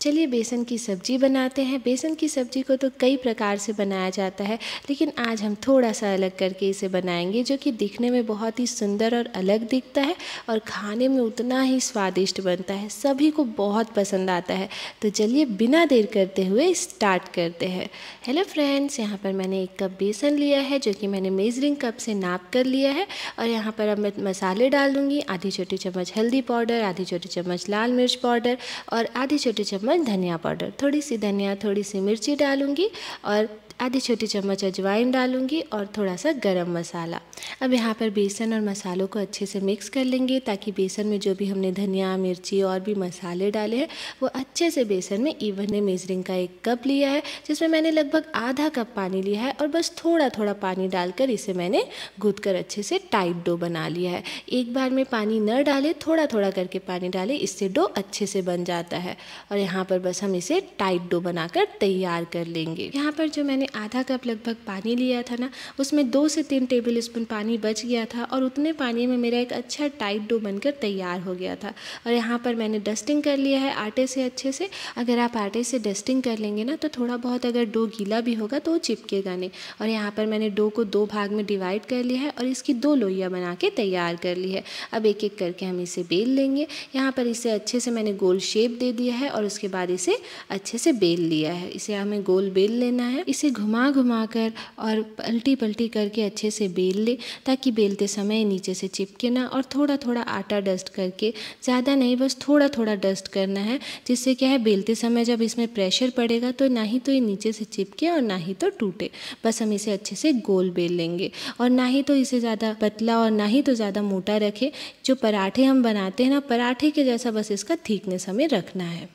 चलिए बेसन की सब्ज़ी बनाते हैं बेसन की सब्ज़ी को तो कई प्रकार से बनाया जाता है लेकिन आज हम थोड़ा सा अलग करके इसे बनाएंगे जो कि दिखने में बहुत ही सुंदर और अलग दिखता है और खाने में उतना ही स्वादिष्ट बनता है सभी को बहुत पसंद आता है तो चलिए बिना देर करते हुए स्टार्ट करते हैं हेलो फ्रेंड्स यहाँ पर मैंने एक कप बेसन लिया है जो कि मैंने मेजरिंग कप से नाप कर लिया है और यहाँ पर अब मैं मसाले डाल दूँगी आधी छोटी चम्मच हल्दी पाउडर आधी छोटी चम्मच लाल मिर्च पाउडर और आधी छोटी चम्मच चम्मच धनिया पाउडर थोड़ी सी धनिया थोड़ी सी मिर्ची डालूंगी और आधी छोटी चम्मच अजवाइन डालूंगी और थोड़ा सा गरम मसाला अब यहाँ पर बेसन और मसालों को अच्छे से मिक्स कर लेंगे ताकि बेसन में जो भी हमने धनिया मिर्ची और भी मसाले डाले हैं वो अच्छे से बेसन में इवन ने मेजरिंग का एक कप लिया है जिसमें मैंने लगभग आधा कप पानी लिया है और बस थोड़ा थोड़ा पानी डालकर इसे मैंने गूद कर अच्छे से टाइट डो बना लिया है एक बार में पानी न डाले थोड़ा थोड़ा करके पानी डाले इससे डो अच्छे से बन जाता है और यहाँ पर बस हम इसे टाइट डो बनाकर तैयार कर लेंगे यहाँ पर जो मैंने आधा कप लगभग पानी लिया था ना उसमें दो से तीन टेबल स्पून पानी बच गया था और उतने पानी में मेरा एक अच्छा टाइट डो बनकर तैयार हो गया था और यहाँ पर मैंने डस्टिंग कर लिया है आटे से अच्छे से अगर आप आटे से डस्टिंग कर लेंगे ना तो थोड़ा बहुत अगर डो गीला भी होगा तो वो चिपकेगा नहीं और यहाँ पर मैंने डो को दो भाग में डिवाइड कर लिया है और इसकी दो लोइयाँ बना के तैयार कर ली है अब एक एक करके हम इसे बेल लेंगे यहाँ पर इसे अच्छे से मैंने गोल शेप दे दिया है और उसके बाद इसे अच्छे से बेल लिया है इसे हमें गोल बेल लेना है इसे घुमा घुमा कर और पलटी पलटी करके अच्छे से बेल ले ताकि बेलते समय नीचे से चिपके ना और थोड़ा थोड़ा आटा डस्ट करके ज़्यादा नहीं बस थोड़ा थोड़ा डस्ट करना है जिससे क्या है बेलते समय जब इसमें प्रेशर पड़ेगा तो ना ही तो ये नीचे से चिपके और ना ही तो टूटे बस हम इसे अच्छे से गोल बेल लेंगे और ना ही तो इसे ज़्यादा पतला और ना ही तो ज़्यादा मोटा रखें जो पराठे हम बनाते हैं ना पराठे के जैसा बस इसका थीकनेस हमें रखना है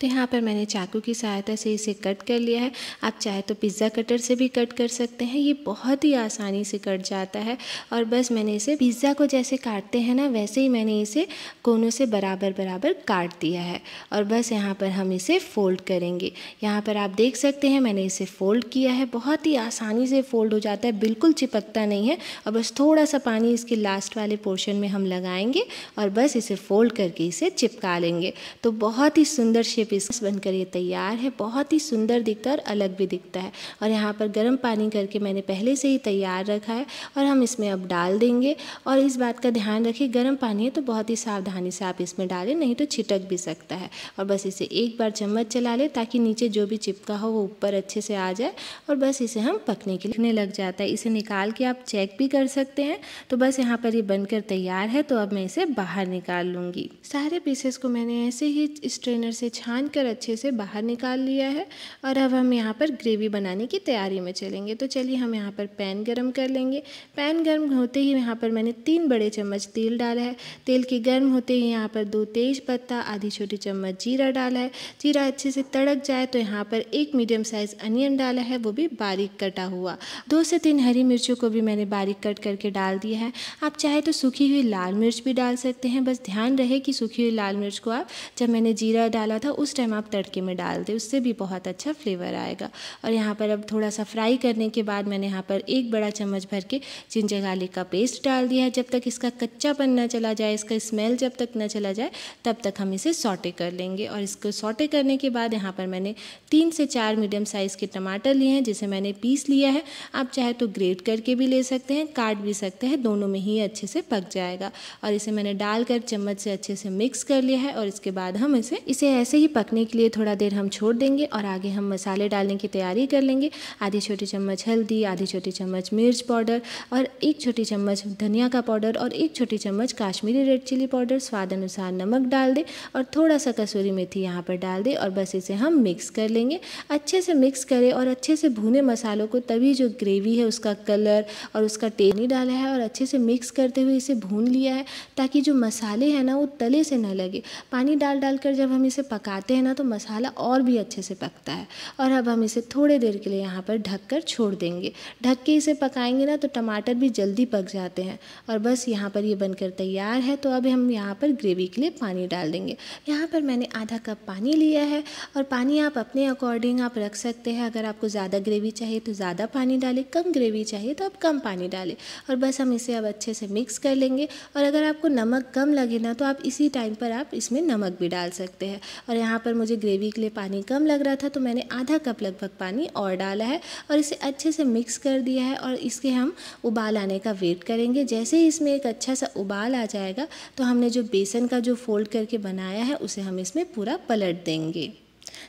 तो यहाँ पर मैंने चाकू की सहायता से इसे कट कर लिया है आप चाहे तो पिज़्ज़ा कटर से भी कट कर सकते हैं ये बहुत ही आसानी से कट जाता है और बस मैंने इसे पिज़्ज़ा को जैसे काटते हैं ना वैसे ही मैंने इसे कोनों से बराबर बराबर काट दिया है और बस यहाँ पर हम इसे फ़ोल्ड करेंगे यहाँ पर आप देख सकते हैं मैंने इसे फ़ोल्ड किया है बहुत ही आसानी से फ़ोल्ड हो जाता है बिल्कुल चिपकता नहीं है और बस थोड़ा सा पानी इसके लास्ट वाले पोर्शन में हम लगाएंगे और बस इसे फ़ोल्ड करके इसे चिपका लेंगे तो बहुत ही सुंदर शेप बिस्किट बनकर ये तैयार है बहुत ही सुंदर दिखता है और अलग भी दिखता है और यहाँ पर गर्म पानी करके मैंने पहले से ही तैयार रखा है और हम इसमें अब डाल देंगे और इस बात का ध्यान रखिए गर्म पानी है तो बहुत ही सावधानी से आप इसमें डालें नहीं तो छिटक भी सकता है और बस इसे एक बार चम्मच चला लें ताकि नीचे जो भी चिपका हो वो ऊपर अच्छे से आ जाए और बस इसे हम पकने के लिए लग जाता है इसे निकाल के आप चेक भी कर सकते हैं तो बस यहाँ पर ये बनकर तैयार है तो अब मैं इसे बाहर निकाल लूँगी सारे पीसेस को मैंने ऐसे ही स्ट्रेनर से छान छान कर अच्छे से बाहर निकाल लिया है और अब हम यहाँ पर ग्रेवी बनाने की तैयारी में चलेंगे तो चलिए हम यहाँ पर पैन गर्म कर लेंगे पैन गर्म होते ही यहाँ पर मैंने तीन बड़े चम्मच तेल डाला है तेल के गर्म होते ही यहाँ पर दो तेज पत्ता आधी छोटी चम्मच जीरा डाला है जीरा अच्छे से तड़क जाए तो यहाँ पर एक मीडियम साइज़ अनियन डाला है वो भी बारीक कटा हुआ दो से तीन हरी मिर्चों को भी मैंने बारीक कट करके डाल दिया है आप चाहे तो सूखी हुई लाल मिर्च भी डाल सकते हैं बस ध्यान रहे कि सूखी हुई लाल मिर्च को आप जब मैंने जीरा डाला था उस उस टाइम आप तड़के में डाल दें उससे भी बहुत अच्छा फ्लेवर आएगा और यहाँ पर अब थोड़ा सा फ्राई करने के बाद मैंने यहाँ पर एक बड़ा चम्मच भर के जिंजर गार्लिक का पेस्ट डाल दिया है जब तक इसका कच्चापन ना चला जाए इसका स्मेल जब तक ना चला जाए तब तक हम इसे सॉटे कर लेंगे और इसको सॉटे करने के बाद यहाँ पर मैंने तीन से चार मीडियम साइज़ के टमाटर लिए हैं जिसे मैंने पीस लिया है आप चाहे तो ग्रेट करके भी ले सकते हैं काट भी सकते हैं दोनों में ही अच्छे से पक जाएगा और इसे मैंने डालकर चम्मच से अच्छे से मिक्स कर लिया है और इसके बाद हम इसे इसे ऐसे ही पकने के लिए थोड़ा देर हम छोड़ देंगे और आगे हम मसाले डालने की तैयारी कर लेंगे आधी छोटी चम्मच हल्दी आधी छोटी चम्मच मिर्च पाउडर और एक छोटी चम्मच धनिया का पाउडर और एक छोटी चम्मच काश्मीरी रेड चिली पाउडर स्वाद अनुसार नमक डाल दें और थोड़ा सा कसूरी मेथी यहाँ पर डाल दें और बस इसे हम मिक्स कर लेंगे अच्छे से मिक्स करें और अच्छे से भुने मसालों को तभी जो ग्रेवी है उसका कलर और उसका टेनी डाला है और अच्छे से मिक्स करते हुए इसे भून लिया है ताकि जो मसाले हैं ना वो तले से ना लगे पानी डाल डाल कर जब हम इसे पकाते डालते हैं ना तो मसाला और भी अच्छे से पकता है और अब हम इसे थोड़ी देर के लिए यहाँ पर ढक कर छोड़ देंगे ढक के इसे पकाएंगे ना तो टमाटर भी जल्दी पक जाते हैं और बस यहाँ पर ये यह बनकर तैयार है तो अब हम यहाँ पर ग्रेवी के लिए पानी डाल देंगे यहाँ पर मैंने आधा कप पानी लिया है और पानी आप अपने अकॉर्डिंग आप रख सकते हैं अगर आपको ज़्यादा ग्रेवी चाहिए तो ज़्यादा पानी डालें कम ग्रेवी चाहिए तो आप कम पानी डालें और बस हम इसे अब अच्छे से मिक्स कर लेंगे और अगर आपको नमक कम लगे ना तो आप इसी टाइम पर आप इसमें नमक भी डाल सकते हैं और यहाँ पर मुझे ग्रेवी के लिए पानी कम लग रहा था तो मैंने आधा कप लगभग पानी और डाला है और इसे अच्छे से मिक्स कर दिया है और इसके हम उबाल आने का वेट करेंगे जैसे ही इसमें एक अच्छा सा उबाल आ जाएगा तो हमने जो बेसन का जो फोल्ड करके बनाया है उसे हम इसमें पूरा पलट देंगे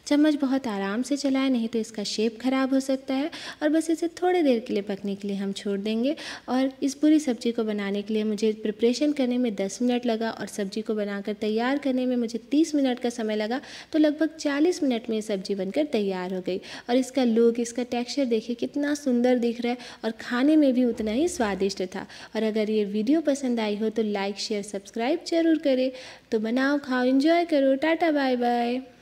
चम्मच बहुत आराम से चलाएं नहीं तो इसका शेप ख़राब हो सकता है और बस इसे थोड़ी देर के लिए पकने के लिए हम छोड़ देंगे और इस पूरी सब्ज़ी को बनाने के लिए मुझे प्रिपरेशन करने में दस मिनट लगा और सब्ज़ी को बनाकर तैयार करने में मुझे तीस मिनट का समय लगा तो लगभग चालीस मिनट में ये सब्ज़ी बनकर तैयार हो गई और इसका लुक इसका टेक्स्चर देखिए कितना सुंदर दिख रहा है और खाने में भी उतना ही स्वादिष्ट था और अगर ये वीडियो पसंद आई हो तो लाइक शेयर सब्सक्राइब जरूर करें तो बनाओ खाओ इन्जॉय करो टाटा बाय बाय